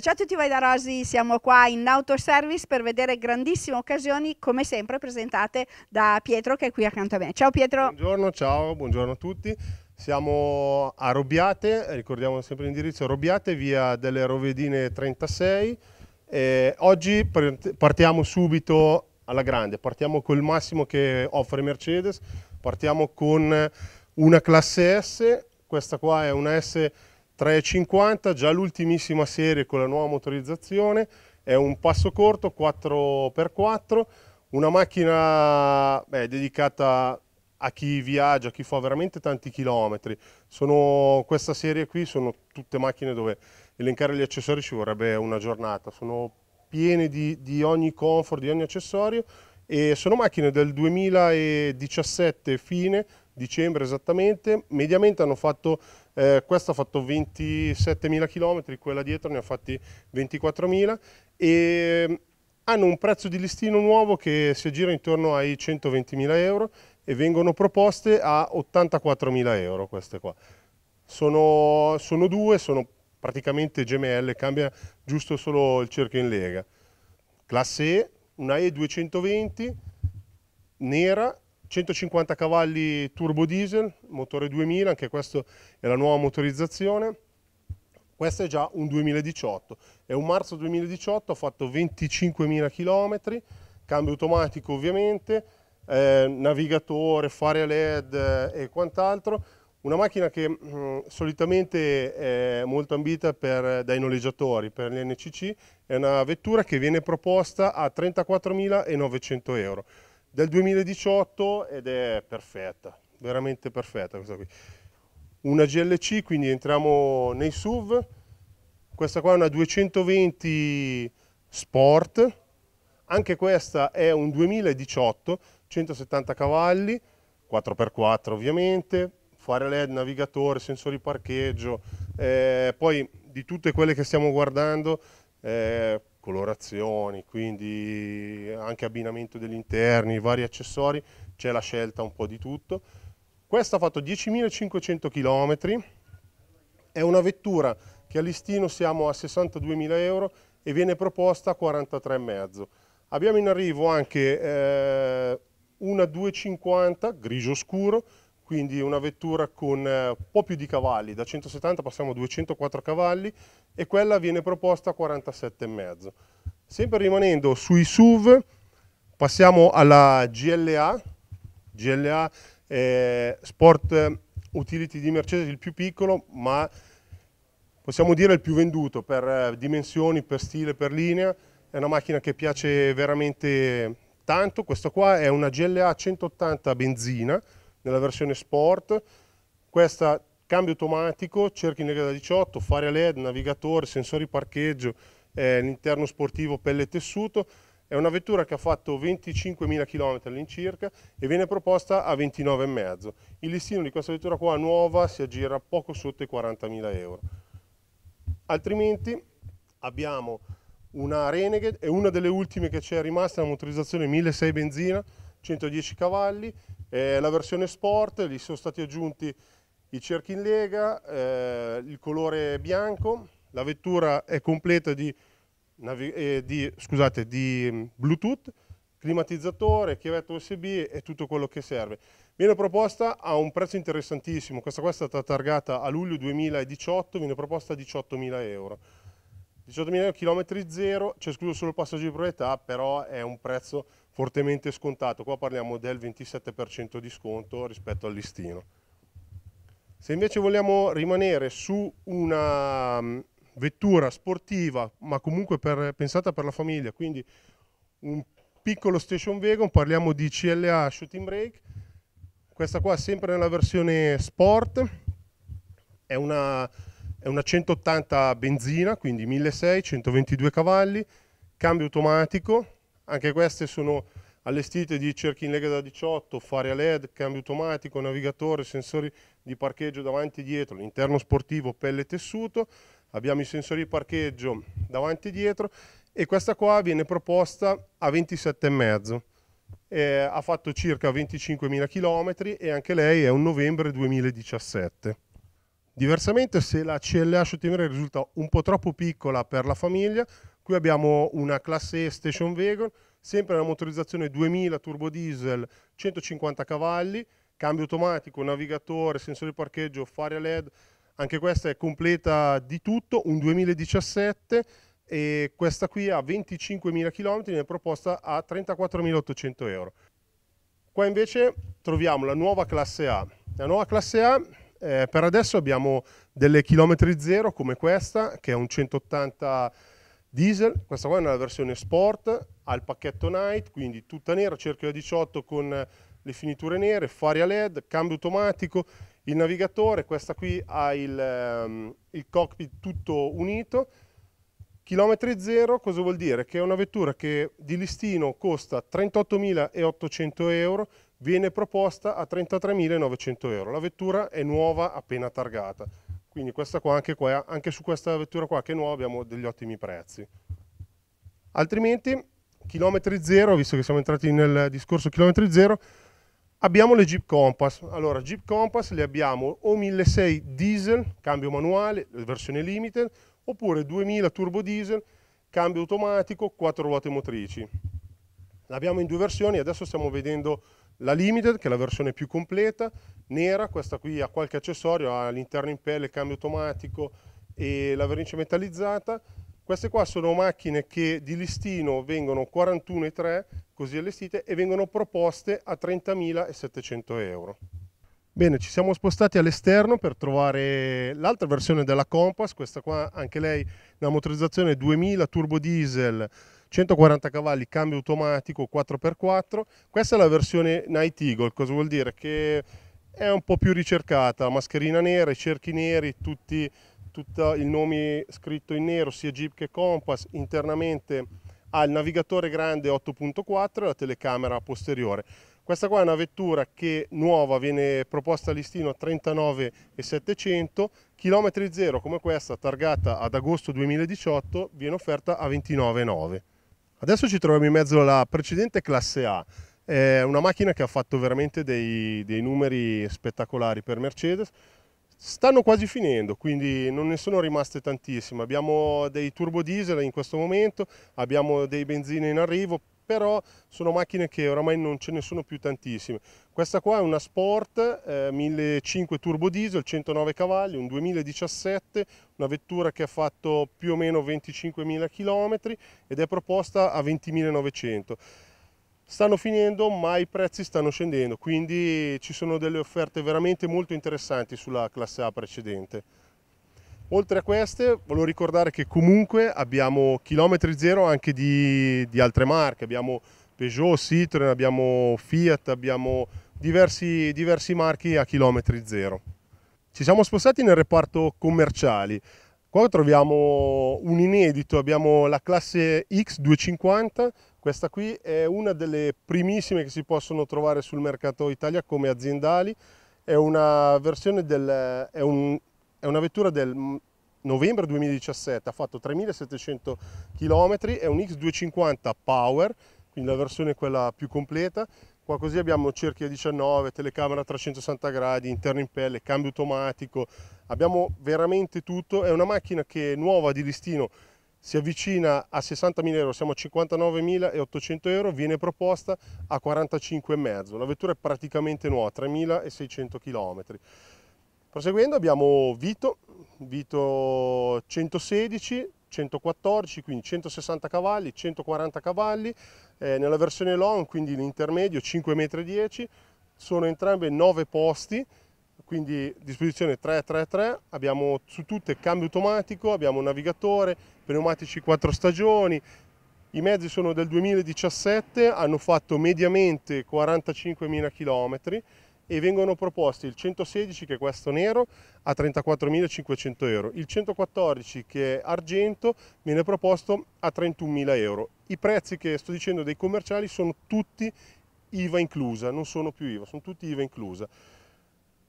ciao a tutti voi da Rosi, siamo qua in Autoservice per vedere grandissime occasioni, come sempre presentate da Pietro che è qui accanto a me. Ciao Pietro. Buongiorno, ciao, buongiorno a tutti. Siamo a Robbiate, ricordiamo sempre l'indirizzo, Robbiate, via delle Rovedine 36. E oggi partiamo subito alla grande, partiamo col massimo che offre Mercedes, partiamo con una classe S, questa qua è una S 3,50 già l'ultimissima serie con la nuova motorizzazione è un passo corto 4x4 una macchina beh, dedicata a chi viaggia, a chi fa veramente tanti chilometri sono, questa serie qui sono tutte macchine dove elencare gli accessori ci vorrebbe una giornata sono piene di, di ogni comfort, di ogni accessorio e sono macchine del 2017 fine dicembre esattamente mediamente hanno fatto eh, questa ha fatto 27.000 km, quella dietro ne ha fatti 24.000 e mm, hanno un prezzo di listino nuovo che si aggira intorno ai 120.000 euro e vengono proposte a 84.000 euro queste qua. Sono, sono due, sono praticamente gemelle, cambia giusto solo il cerchio in lega. Classe E, una E220 nera 150 cavalli turbo diesel, motore 2000, anche questa è la nuova motorizzazione. Questo è già un 2018, è un marzo 2018, ha fatto 25.000 km, cambio automatico ovviamente, eh, navigatore, fare LED eh, e quant'altro. Una macchina che mh, mm, solitamente è molto ambita per, dai noleggiatori, per gli NCC, è una vettura che viene proposta a 34.900 euro del 2018 ed è perfetta, veramente perfetta questa qui. Una GLC, quindi entriamo nei SUV, questa qua è una 220 Sport, anche questa è un 2018, 170 cavalli, 4x4 ovviamente, fare LED, navigatore, sensori parcheggio, eh, poi di tutte quelle che stiamo guardando, eh, colorazioni, quindi anche abbinamento degli interni, vari accessori, c'è la scelta un po' di tutto. Questa ha fatto 10.500 km, è una vettura che a listino siamo a 62.000 euro e viene proposta a 43,5. Abbiamo in arrivo anche eh, una 250 grigio scuro quindi una vettura con eh, un po' più di cavalli, da 170 passiamo a 204 cavalli e quella viene proposta a 47,5. Sempre rimanendo sui SUV passiamo alla GLA, GLA Sport Utility di Mercedes, il più piccolo ma possiamo dire il più venduto per eh, dimensioni, per stile, per linea, è una macchina che piace veramente tanto, questa qua è una GLA 180 benzina, nella versione sport. Questa cambio automatico, cerchi nera da 18, fare LED, navigatore, sensori parcheggio, eh, l'interno sportivo pelle e tessuto. È una vettura che ha fatto 25.000 km all'incirca e viene proposta a 29,5. Il listino di questa vettura qua nuova si aggira poco sotto i 40.000 euro. Altrimenti abbiamo una Renegade, è una delle ultime che c'è rimasta, una motorizzazione 1.6 benzina, 110 cavalli, eh, la versione sport, gli sono stati aggiunti i cerchi in lega, eh, il colore bianco, la vettura è completa di, eh, di, scusate, di mm, Bluetooth, climatizzatore, chiavetto USB e tutto quello che serve. Viene proposta a un prezzo interessantissimo, questa qua è stata targata a luglio 2018, viene proposta a 18.000 euro. 18.000 euro, chilometri zero, c'è escluso solo il passaggio di proprietà, però è un prezzo fortemente scontato, qua parliamo del 27% di sconto rispetto al listino. Se invece vogliamo rimanere su una mm, vettura sportiva, ma comunque per, pensata per la famiglia, quindi un piccolo station wagon, parliamo di CLA Shooting Brake, questa qua sempre nella versione sport, è una, è una 180 benzina, quindi 1600, 122 cavalli, cambio automatico, anche queste sono allestite di cerchi in lega da 18, fare a LED, cambio automatico, navigatore, sensori di parcheggio davanti e dietro, l'interno sportivo, pelle e tessuto, abbiamo i sensori di parcheggio davanti e dietro e questa qua viene proposta a 27,5. Eh, ha fatto circa 25.000 km e anche lei è un novembre 2017. Diversamente se la CLA Shottimer risulta un po' troppo piccola per la famiglia, Qui abbiamo una classe E Station Wagon, sempre una motorizzazione 2000 turbo diesel, 150 cavalli, cambio automatico, navigatore, sensore di parcheggio, fare a LED, anche questa è completa di tutto, un 2017 e questa qui ha 25.000 km, viene proposta a 34.800 euro. Qua invece troviamo la nuova classe A. La nuova classe A eh, per adesso abbiamo delle chilometri zero come questa, che è un 180 diesel, questa qua è una versione sport, ha il pacchetto night, quindi tutta nera, cerchio da 18 con le finiture nere, fari a led, cambio automatico, il navigatore, questa qui ha il, um, il cockpit tutto unito. Chilometri zero cosa vuol dire? Che è una vettura che di listino costa 38.800 euro, viene proposta a 33.900 euro. La vettura è nuova appena targata. Quindi questa qua, anche, qua, anche su questa vettura qua che è nuova abbiamo degli ottimi prezzi. Altrimenti, chilometri zero, visto che siamo entrati nel discorso chilometri zero, abbiamo le Jeep Compass. Allora, Jeep Compass le abbiamo o 1.600 diesel, cambio manuale, versione limited, oppure 2.000 turbo diesel, cambio automatico, quattro ruote motrici. L'abbiamo in due versioni, adesso stiamo vedendo la Limited, che è la versione più completa, nera, questa qui ha qualche accessorio, ha l'interno in pelle, cambio automatico e la vernice metallizzata. Queste qua sono macchine che di listino vengono 41,3 così allestite e vengono proposte a 30.700 euro. Bene, ci siamo spostati all'esterno per trovare l'altra versione della Compass, questa qua anche lei una motorizzazione 2000 turbo diesel 140 cavalli, cambio automatico 4x4. Questa è la versione Night Eagle, cosa vuol dire? Che è un po' più ricercata, mascherina nera, i cerchi neri, tutti, tutto il nome scritto in nero, sia Jeep che Compass, internamente ha il navigatore grande 8.4 e la telecamera posteriore. Questa qua è una vettura che nuova viene proposta a listino a 39,700, chilometri zero come questa targata ad agosto 2018 viene offerta a 29,9. Adesso ci troviamo in mezzo alla precedente classe A, è una macchina che ha fatto veramente dei, dei numeri spettacolari per Mercedes, stanno quasi finendo quindi non ne sono rimaste tantissime abbiamo dei turbo diesel in questo momento abbiamo dei benzine in arrivo però sono macchine che oramai non ce ne sono più tantissime. Questa qua è una Sport eh, 1500 turbo diesel, 109 cavalli, un 2017, una vettura che ha fatto più o meno 25.000 km ed è proposta a 20.900 stanno finendo ma i prezzi stanno scendendo quindi ci sono delle offerte veramente molto interessanti sulla classe A precedente Oltre a queste, volevo ricordare che comunque abbiamo chilometri zero anche di, di altre marche, abbiamo Peugeot, Citroen, abbiamo Fiat, abbiamo diversi, diversi marchi a chilometri zero. Ci siamo spostati nel reparto commerciali, Qua troviamo un inedito, abbiamo la classe X250, questa qui è una delle primissime che si possono trovare sul mercato Italia come aziendali, è una versione del, è un è una vettura del novembre 2017, ha fatto 3.700 km, è un X250 Power, quindi la versione quella più completa. Qua così abbiamo cerchia 19, telecamera a 360 gradi, interno in pelle, cambio automatico, abbiamo veramente tutto. È una macchina che è nuova di listino si avvicina a 60.000 euro, siamo a 59.800 euro, viene proposta a 45,5. La vettura è praticamente nuova, 3.600 km. Proseguendo abbiamo Vito, Vito 116, 114, quindi 160 cavalli, 140 cavalli, eh, nella versione long, quindi l'intermedio 5,10 m, sono entrambe 9 posti, quindi disposizione 333, abbiamo su tutte cambio automatico, abbiamo navigatore, pneumatici 4 stagioni, i mezzi sono del 2017, hanno fatto mediamente 45.000 km, e vengono proposti il 116 che è questo nero a 34.500 euro, il 114 che è argento viene proposto a 31.000 euro. I prezzi che sto dicendo dei commerciali sono tutti IVA inclusa, non sono più IVA, sono tutti IVA inclusa.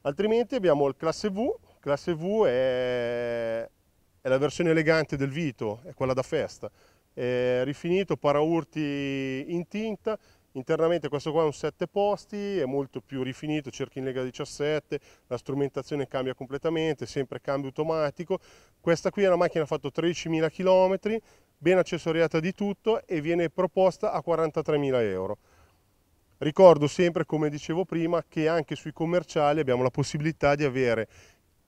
Altrimenti abbiamo il classe V, classe V è, è la versione elegante del Vito, è quella da festa, è rifinito, paraurti in tinta, Internamente questo qua è un 7 posti, è molto più rifinito, cerchi in lega 17, la strumentazione cambia completamente, sempre cambio automatico. Questa qui è una macchina che ha fatto 13.000 km, ben accessoriata di tutto e viene proposta a 43.000 euro. Ricordo sempre, come dicevo prima, che anche sui commerciali abbiamo la possibilità di avere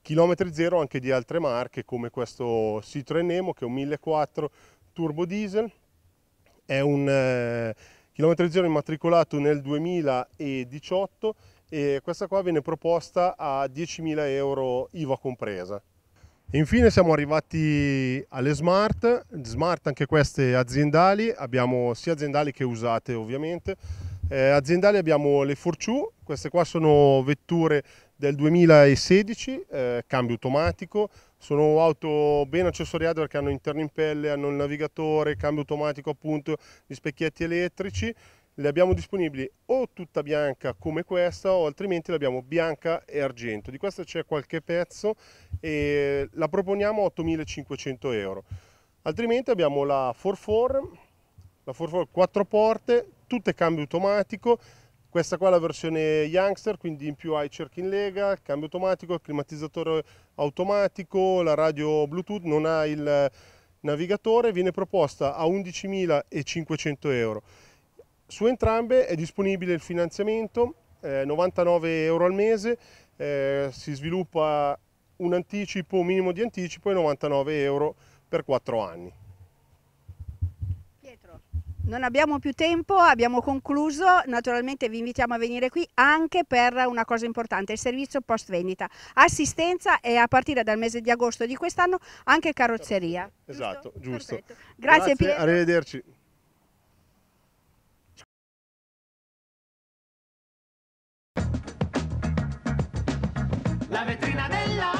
chilometri zero anche di altre marche come questo Citroen Nemo che è un 1.4 turbo diesel, è un... Eh, Chilometro zero immatricolato nel 2018 e questa qua viene proposta a 10.000 euro IVA compresa. infine siamo arrivati alle smart, smart anche queste aziendali, abbiamo sia aziendali che usate ovviamente. Eh, aziendali abbiamo le Forciù, queste qua sono vetture del 2016, eh, cambio automatico, sono auto ben accessoriate perché hanno interno in pelle, hanno il navigatore, cambio automatico appunto, gli specchietti elettrici, le abbiamo disponibili o tutta bianca come questa o altrimenti le abbiamo bianca e argento, di questa c'è qualche pezzo e la proponiamo a 8500 euro, altrimenti abbiamo la 4 4 la 4 4 quattro porte, tutte cambio automatico, questa qua è la versione Youngster, quindi in più hai cerchi in lega, cambio automatico, climatizzatore automatico, la radio Bluetooth, non ha il navigatore, viene proposta a 11.500 euro. Su entrambe è disponibile il finanziamento, eh, 99 euro al mese, eh, si sviluppa un anticipo, un minimo di anticipo e 99 euro per 4 anni. Non abbiamo più tempo, abbiamo concluso, naturalmente vi invitiamo a venire qui anche per una cosa importante, il servizio post vendita, assistenza e a partire dal mese di agosto di quest'anno anche carrozzeria. Esatto, giusto. giusto. Grazie, Grazie Pietro. Arrivederci. La vetrina della